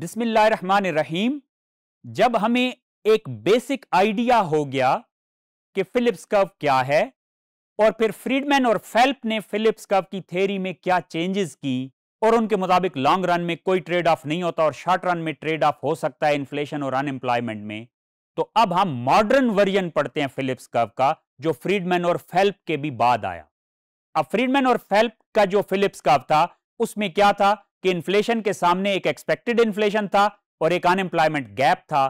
बिस्मिल्लाहमानिर्रहीम जब हमें एक बेसिक आइडिया हो गया कि फिलिप्स कर्व क्या है और फिर फ्रीडमैन और फेल्प ने फिलिप्स कर्व की थ्योरी में क्या चेंजेस की और उनके मुताबिक लॉन्ग रन में कोई ट्रेड ऑफ नहीं होता और शॉर्ट रन में ट्रेड ऑफ हो सकता है इन्फ्लेशन और अनएम्प्लॉयमेंट में तो अब हम मॉडर्न वर्जन पढ़ते हैं फिलिप्स कर्व का जो फ्रीडमैन और फेल्प के भी बाद आया अब फ्रीडमैन और फेल्प का जो फिलिप्स कर्व था उसमें क्या था कि इन्फ्लेशन के सामने एक एक्सपेक्टेड इन्फ्लेशन था और एक अनएम्प्लॉयमेंट गैप था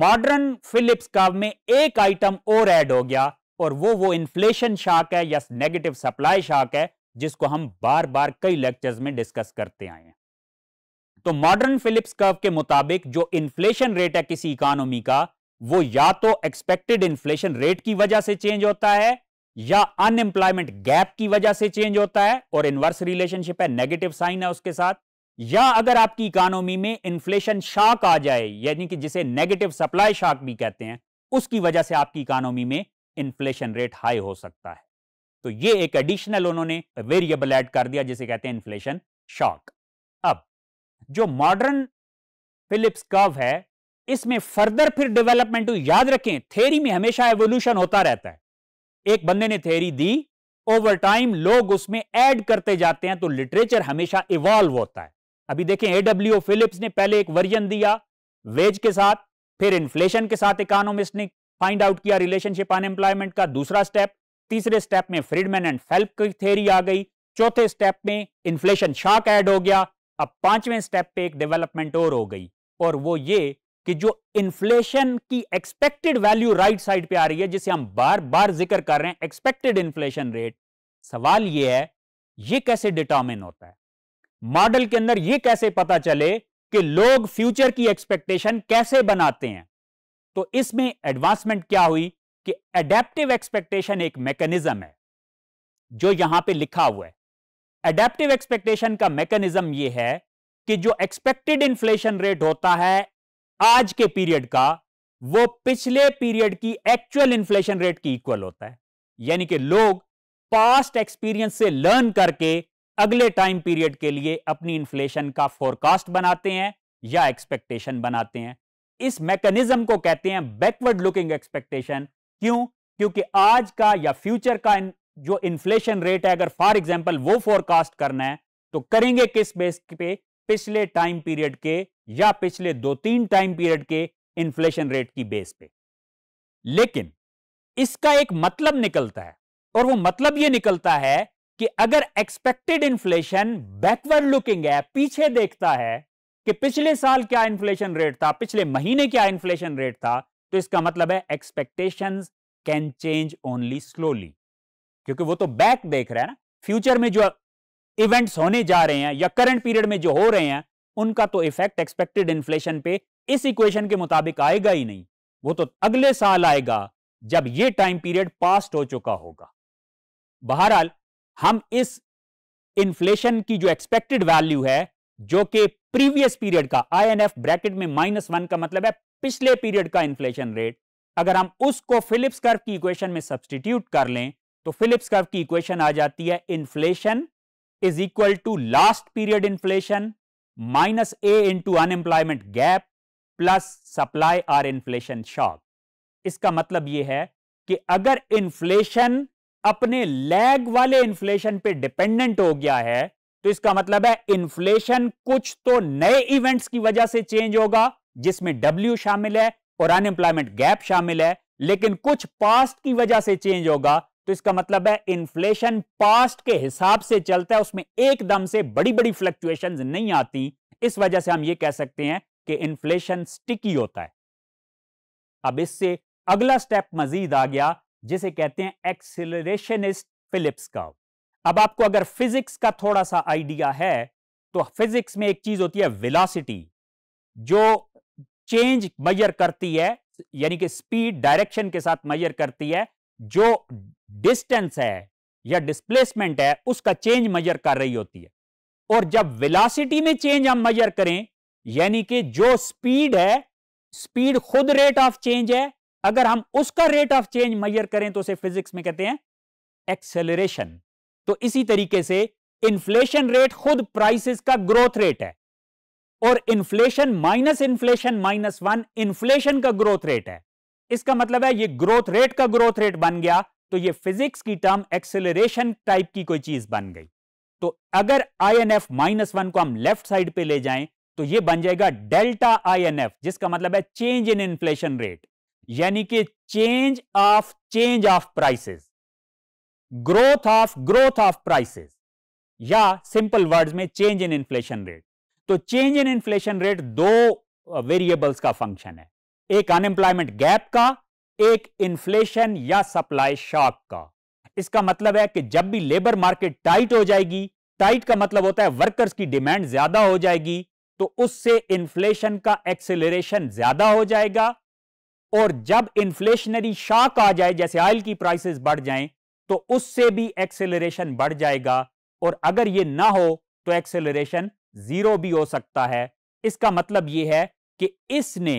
मॉडर्न फिलिप्स कर्व में एक आइटम और ऐड हो गया और वो वो इन्फ्लेशन शॉक है या नेगेटिव सप्लाई शॉक है जिसको हम बार बार कई लेक्चर्स में डिस्कस करते आए हैं तो मॉडर्न फिलिप्स कर्व के मुताबिक जो इन्फ्लेशन रेट है किसी इकोनॉमी का वो या तो एक्सपेक्टेड इन्फ्लेशन रेट की वजह से चेंज होता है या अनएम्प्लॉयमेंट गैप की वजह से चेंज होता है और इनवर्स रिलेशनशिप है नेगेटिव साइन है उसके साथ या अगर आपकी इकोनॉमी में इन्फ्लेशन शॉक आ जाए यानी कि जिसे नेगेटिव सप्लाई शॉक भी कहते हैं उसकी वजह से आपकी इकोनॉमी में इन्फ्लेशन रेट हाई हो सकता है तो ये एक एडिशनल उन्होंने वेरिएबल ऐड कर दिया जिसे कहते हैं इन्फ्लेशन शॉक अब जो मॉडर्न फिलिप्स कर्व है इसमें फर्दर फिर डेवलपमेंट याद रखें थेरी में हमेशा एवोल्यूशन होता रहता है एक बंदे ने थेरी दी ओवर टाइम लोग उसमें ऐड करते जाते हैं तो लिटरेचर हमेशा इवॉल्व होता है अभी देखें एडब्ल्यू फिलिप्स ने पहले एक वर्जन दिया वेज के साथ फिर इन्फ्लेशन के साथ इकोनॉमिस्ट ने फाइंड आउट किया रिलेशनशिप अनएम्प्लॉयमेंट का दूसरा स्टेप तीसरे स्टेप में फ्रीडमैन एंड फेल्प की थेरी आ गई चौथे स्टेप में इन्फ्लेशन शॉक ऐड हो गया अब पांचवें स्टेप पे एक डेवलपमेंट और हो गई और वो ये कि जो इन्फ्लेशन की एक्सपेक्टेड वैल्यू राइट साइड पे आ रही है जिसे हम बार बार जिक्र कर रहे हैं एक्सपेक्टेड इन्फ्लेशन रेट सवाल ये है ये कैसे डिटर्मिन होता है मॉडल के अंदर यह कैसे पता चले कि लोग फ्यूचर की एक्सपेक्टेशन कैसे बनाते हैं तो इसमें एडवांसमेंट क्या हुई कि एडेप्टिव एक्सपेक्टेशन एक मैकेनिज्म है जो यहां पे लिखा हुआ है एडेप्टिव एक्सपेक्टेशन का मैकेनिज्म यह है कि जो एक्सपेक्टेड इन्फ्लेशन रेट होता है आज के पीरियड का वो पिछले पीरियड की एक्चुअल इन्फ्लेशन रेट की इक्वल होता है यानी कि लोग पास्ट एक्सपीरियंस से लर्न करके अगले टाइम पीरियड के लिए अपनी इन्फ्लेशन का फोरकास्ट बनाते हैं या एक्सपेक्टेशन बनाते हैं इस मैकेनिज्म को कहते हैं बैकवर्ड लुकिंग एक्सपेक्टेशन क्यों क्योंकि आज का या फ्यूचर का इन, जो इन्फ्लेशन रेट है अगर फॉर एग्जांपल वो फोरकास्ट करना है तो करेंगे किस बेस पे पिछले टाइम पीरियड के या पिछले दो तीन टाइम पीरियड के इन्फ्लेशन रेट की बेस पे लेकिन इसका एक मतलब निकलता है और वो मतलब ये निकलता है कि अगर एक्सपेक्टेड इन्फ्लेशन बैकवर्ड लुकिंग है पीछे देखता है कि पिछले साल क्या इन्फ्लेशन रेट था पिछले महीने क्या इन्फ्लेशन रेट था तो इसका मतलब है expectation can change only slowly क्योंकि वो तो बैक देख रहा है ना फ्यूचर में जो इवेंट्स होने जा रहे हैं या करंट पीरियड में जो हो रहे हैं उनका तो इफेक्ट एक्सपेक्टेड इन्फ्लेशन पे इस इक्वेशन के मुताबिक आएगा ही नहीं वो तो अगले साल आएगा जब ये टाइम पीरियड पास्ट हो चुका होगा बहरहाल हम इस इन्फ्लेशन की जो एक्सपेक्टेड वैल्यू है जो कि प्रीवियस पीरियड का आईएनएफ ब्रैकेट में माइनस वन का मतलब है पिछले पीरियड का इन्फ्लेशन रेट अगर हम उसको फिलिप्स कर्व की इक्वेशन में सब्सटीट्यूट कर लें तो फिलिप्स कर्व की इक्वेशन आ जाती है inflation is equal to last period inflation minus a into unemployment gap plus supply or inflation shock इसका मतलब यह है कि अगर इन्फ्लेशन अपने लैग वाले इन्फ्लेशन पे डिपेंडेंट हो गया है तो इसका मतलब है इन्फ्लेशन कुछ तो नए इवेंट्स की वजह से चेंज होगा जिसमें डब्ल्यू शामिल है और अनएम्प्लॉयमेंट गैप शामिल है लेकिन कुछ पास्ट की वजह से चेंज होगा तो इसका मतलब है इन्फ्लेशन पास्ट के हिसाब से चलता है उसमें एकदम से बड़ी बड़ी फ्लक्चुएशन नहीं आती इस वजह से हम ये कह सकते हैं कि इन्फ्लेशन स्टिकी होता है अब इससे अगला स्टेप मजीद आ गया जिसे कहते हैं एक्सिलेशनिस्ट फिलिप्स कर्व अब आपको अगर फिजिक्स का थोड़ा सा आइडिया है तो फिजिक्स में एक चीज होती है विलासिटी जो चेंज मेजर करती है यानी कि स्पीड डायरेक्शन के साथ मयर करती है जो डिस्टेंस है या डिस्प्लेसमेंट है उसका चेंज मेजर कर रही होती है और जब विलासिटी में चेंज हम मेजर करें यानी कि जो स्पीड है स्पीड खुद रेट ऑफ चेंज है अगर हम उसका रेट ऑफ चेंज मैयर करें तो उसे फिजिक्स में कहते हैं एक्सेलरेशन तो इसी तरीके से इन्फ्लेशन रेट खुद प्राइसेस का ग्रोथ रेट है और inflation minus inflation minus one inflation का ग्रोथ रेट है इसका मतलब है ये ग्रोथ रेट का ग्रोथ रेट बन गया तो ये फिजिक्स की टर्म एक्सेलरेशन टाइप की कोई चीज बन गई तो अगर I N F minus one को हम लेफ्ट साइड पे ले जाएं तो ये बन जाएगा डेल्टा आई एन एफ जिसका मतलब है चेंज इन इन्फ्लेशन रेट यानी कि change of change of prices growth of growth of prices या सिंपल वर्ड्स में चेंज इन इन्फ्लेशन रेट तो चेंज इन इन्फ्लेशन रेट दो वेरिएबल्स का फंक्शन है एक अनएम्प्लॉयमेंट गैप का एक इन्फ्लेशन या सप्लाई शॉक का इसका मतलब है कि जब भी लेबर मार्केट टाइट हो जाएगी टाइट का मतलब होता है वर्कर्स की डिमांड ज्यादा हो जाएगी तो उससे इन्फ्लेशन का एक्सेलरेशन ज्यादा हो जाएगा और जब इन्फ्लेशनरी शाक आ जाए जैसे ऑयल की प्राइसेस बढ़ जाएं तो उससे भी एक्सेलरेशन बढ़ जाएगा और अगर ये ना हो तो एक्सेलरेशन जीरो भी हो सकता है इसका मतलब ये है कि इसने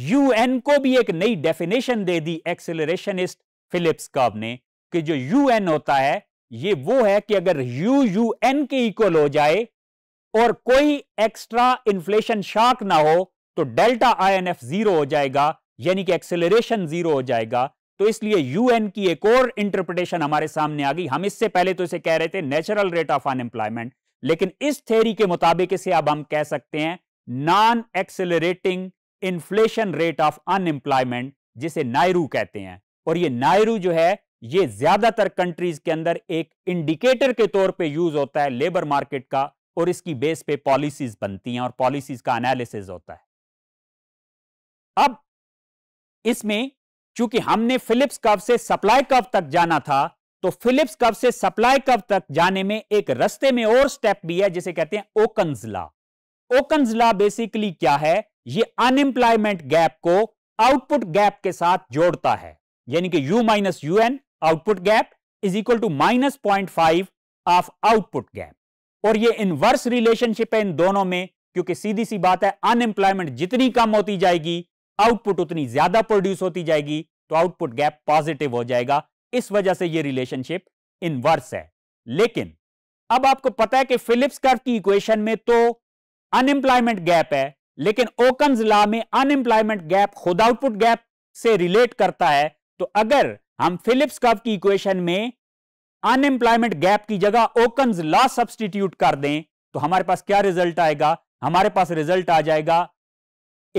यूएन को भी एक नई डेफिनेशन दे दी एक्सेलरेशनिस्ट फिलिप्स कब ने कि जो यूएन होता है ये वो है कि अगर यू यू एन के इक्वल हो जाए और कोई एक्स्ट्रा इन्फ्लेशन शाक ना हो तो delta I N F zero हो जाएगा यानी कि एक्सेलरेशन जीरो हो जाएगा तो इसलिए यूएन की एक और इंटरप्रिटेशन हमारे सामने आ गई हम इससे पहले तो इसे कह रहे थे नेचुरल रेट ऑफ अनएम्प्लॉयमेंट लेकिन इस थेरी के मुताबिक इसे अब हम कह सकते हैं non accelerating inflation rate of unemployment जिसे नायरू कहते हैं और ये नायरू जो है ये ज्यादातर कंट्रीज के अंदर एक इंडिकेटर के तौर पे यूज होता है लेबर मार्केट का और इसकी बेस पे पॉलिसीज बनती हैं और पॉलिसीज का एनालिसिस होता है अब इसमें चूंकि हमने फिलिप्स कव से सप्लाई कव तक जाना था तो फिलिप्स कव से सप्लाई कव तक जाने में एक रस्ते में और स्टेप भी है जिसे कहते हैं ओकनजला ओकनजला बेसिकली क्या है ये अनएम्प्लॉयमेंट गैप को आउटपुट गैप के साथ जोड़ता है यानी कि U minus U N output gap is equal to minus point five of output gap और ये इनवर्स रिलेशनशिप है इन दोनों में क्योंकि सीधी सी बात है अनएम्प्लॉयमेंट जितनी कम होती जाएगी आउटपुट उतनी ज्यादा प्रोड्यूस होती जाएगी तो आउटपुट गैप पॉजिटिव हो जाएगा इस वजह से यह रिलेशनशिप इनवर्स है लेकिन अब आपको पता है कि फिलिप्स कर्व की इक्वेशन में तो अनएम्प्लॉयमेंट गैप है लेकिन ओकन्स लॉ में अनएम्प्लॉयमेंट गैप खुद आउटपुट गैप से रिलेट करता है तो अगर हम फिलिप्स कर्व की इक्वेशन में अनएम्प्लॉयमेंट गैप की जगह ओकन लॉ सब्सटीट्यूट कर दें तो हमारे पास क्या रिजल्ट आएगा हमारे पास रिजल्ट आ जाएगा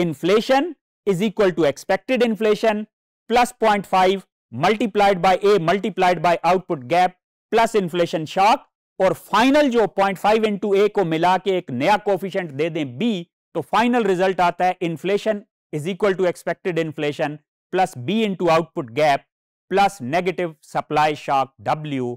inflation is equal to expected inflation plus 0.5 multiplied by A multiplied by output gap plus inflation shock और फाइनल जो 0.5 इंटू ए को मिला के एक नया कोफिशेंट दे दें बी तो फाइनल रिजल्ट आता है inflation is equal to expected inflation plus B into output gap plus negative supply shock W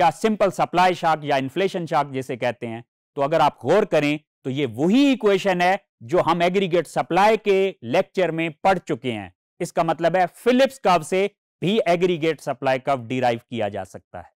या सिंपल सप्लाई शॉक या इन्फ्लेशन शॉक जैसे कहते हैं तो अगर आप गौर करें तो ये वही इक्वेशन है जो हम एग्रीगेट सप्लाई के लेक्चर में पढ़ चुके हैं इसका मतलब है फिलिप्स कव से भी एग्रीगेट सप्लाई कव डिराइव किया जा सकता है